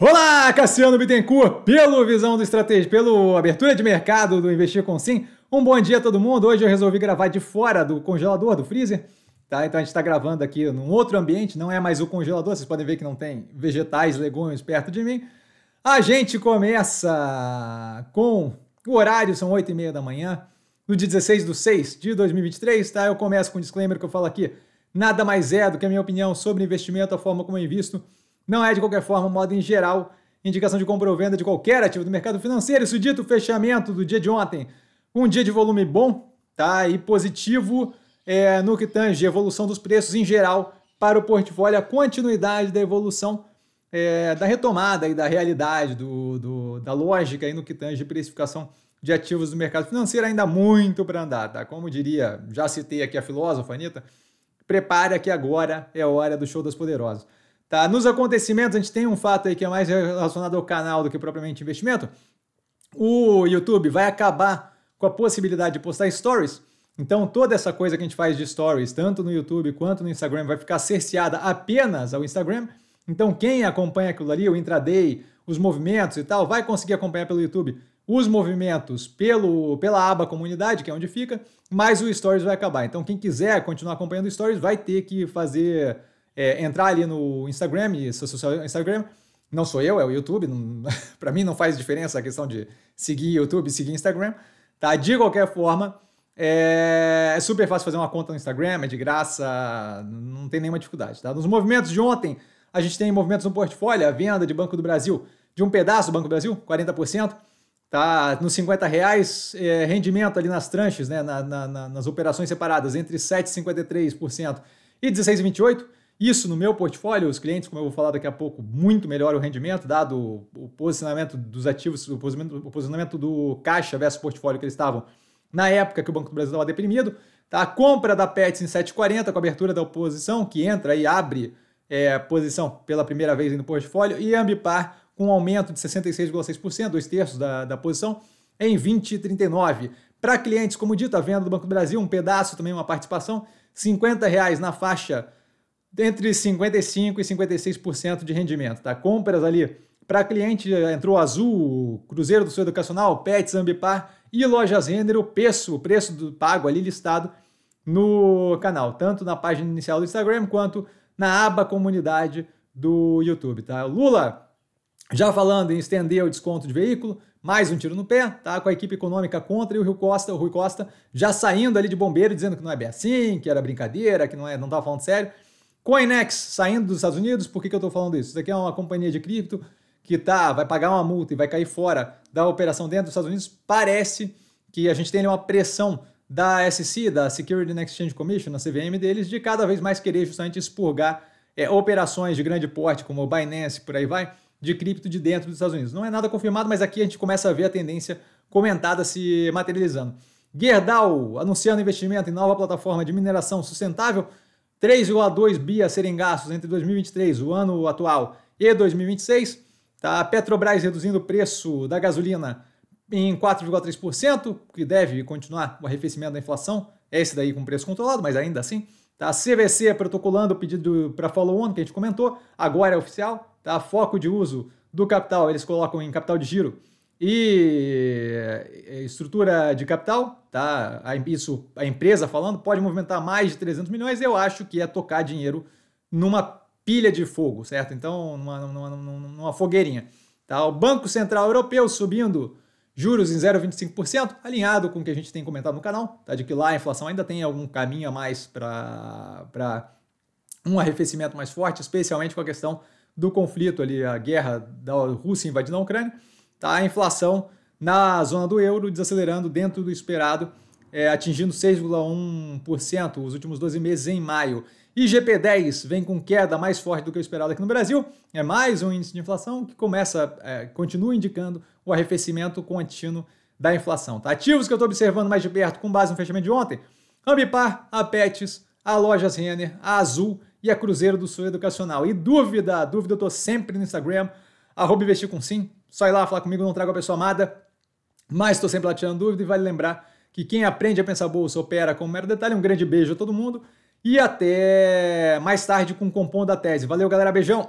Olá, Cassiano Bittencourt, pelo Visão do Estratégia, pelo Abertura de Mercado do Investir com Sim. Um bom dia a todo mundo. Hoje eu resolvi gravar de fora do congelador, do freezer. Tá? Então a gente está gravando aqui num outro ambiente, não é mais o congelador. Vocês podem ver que não tem vegetais, legumes perto de mim. A gente começa com o horário, são 8 e meia da manhã, no dia 16 de 6 de 2023. Tá? Eu começo com um disclaimer que eu falo aqui. Nada mais é do que a minha opinião sobre investimento, a forma como eu invisto não é, de qualquer forma, modo em geral, indicação de compra ou venda de qualquer ativo do mercado financeiro. Isso dito, fechamento do dia de ontem, um dia de volume bom tá? e positivo é, no que tange evolução dos preços em geral para o portfólio, a continuidade da evolução é, da retomada e da realidade, do, do, da lógica aí no que tange precificação de ativos do mercado financeiro, ainda muito para andar, tá? Como diria, já citei aqui a filósofa Anitta, prepare que agora é a hora do show das poderosas. Tá? Nos acontecimentos, a gente tem um fato aí que é mais relacionado ao canal do que propriamente investimento. O YouTube vai acabar com a possibilidade de postar stories. Então, toda essa coisa que a gente faz de stories, tanto no YouTube quanto no Instagram, vai ficar cerceada apenas ao Instagram. Então, quem acompanha aquilo ali, o intraday, os movimentos e tal, vai conseguir acompanhar pelo YouTube os movimentos pelo, pela aba comunidade, que é onde fica, mas o Stories vai acabar. Então, quem quiser continuar acompanhando Stories vai ter que fazer é, entrar ali no Instagram e se Instagram. Não sou eu, é o YouTube. Para mim não faz diferença a questão de seguir YouTube, seguir Instagram. Tá? De qualquer forma, é, é super fácil fazer uma conta no Instagram, é de graça, não tem nenhuma dificuldade. Tá? Nos movimentos de ontem, a gente tem movimentos no portfólio, a venda de Banco do Brasil de um pedaço do Banco do Brasil, 40%, tá nos 50 reais, é, rendimento ali nas tranches, né, na, na, nas operações separadas, entre 7,53% e 16,28%. Isso no meu portfólio, os clientes, como eu vou falar daqui a pouco, muito melhoram o rendimento, dado o posicionamento dos ativos, o posicionamento, do caixa versus portfólio que eles estavam na época que o Banco do Brasil estava deprimido. Tá? A compra da Pets em 7,40 com a abertura da oposição, que entra e abre é, posição pela primeira vez no portfólio, e Ambipar com um aumento de 66,6%, dois terços da, da posição, em 20,39. Para clientes, como dito, a venda do Banco do Brasil, um pedaço também, uma participação, R$ reais na faixa entre 55% e 56% de rendimento. Tá? Compras ali para cliente, entrou Azul, Cruzeiro do Sul Educacional, Pets, Ambipar e Lojas Render, o preço, o preço do pago ali listado no canal, tanto na página inicial do Instagram quanto na aba comunidade do YouTube. Tá? Lula, já falando em estender o desconto de veículo, mais um tiro no pé, tá? Com a equipe econômica contra e o Rui Costa, o Rui Costa já saindo ali de bombeiro, dizendo que não é bem assim, que era brincadeira, que não é, não estava falando sério. Coinex saindo dos Estados Unidos, por que, que eu estou falando isso? Isso aqui é uma companhia de cripto que tá, vai pagar uma multa e vai cair fora da operação dentro dos Estados Unidos. Parece que a gente tem uma pressão da SEC, da Security and Exchange Commission, na CVM deles, de cada vez mais querer justamente expurgar é, operações de grande porte, como o Binance, por aí vai, de cripto de dentro dos Estados Unidos. Não é nada confirmado, mas aqui a gente começa a ver a tendência comentada se materializando. Gerdau anunciando investimento em nova plataforma de mineração sustentável. 3,2 bi a serem gastos entre 2023, o ano atual, e 2026. Tá? A Petrobras reduzindo o preço da gasolina em 4,3%, que deve continuar o arrefecimento da inflação. É esse daí com preço controlado, mas ainda assim. Tá? A CVC protocolando o pedido para follow-on, que a gente comentou, agora é oficial. Tá? Foco de uso do capital, eles colocam em capital de giro e eh, eh, estrutura de capital, tá? A, isso a empresa falando, pode movimentar mais de 300 milhões, eu acho que é tocar dinheiro numa pilha de fogo, certo? Então, numa, numa, numa fogueirinha. Tá? O Banco Central Europeu subindo juros em 0,25%, alinhado com o que a gente tem comentado no canal, tá? de que lá a inflação ainda tem algum caminho a mais para um arrefecimento mais forte, especialmente com a questão do conflito ali, a guerra da Rússia invadindo a Ucrânia. Tá? A inflação na zona do euro desacelerando dentro do esperado, é, atingindo 6,1% os últimos 12 meses em maio. IGP-10 vem com queda mais forte do que o esperado aqui no Brasil. É mais um índice de inflação que começa, é, continua indicando o arrefecimento contínuo da inflação. Tá? Ativos que eu estou observando mais de perto com base no fechamento de ontem, Ambipar, a Pets, a Lojas Renner, a Azul e a Cruzeiro do Sul Educacional. E dúvida, dúvida eu estou sempre no Instagram, arroba investir com sim, Sai lá falar comigo, não trago a pessoa amada, mas estou sempre lá tirando dúvida e vale lembrar que quem aprende a pensar bolsa opera como mero detalhe. Um grande beijo a todo mundo e até mais tarde com o Compondo da Tese. Valeu, galera. Beijão!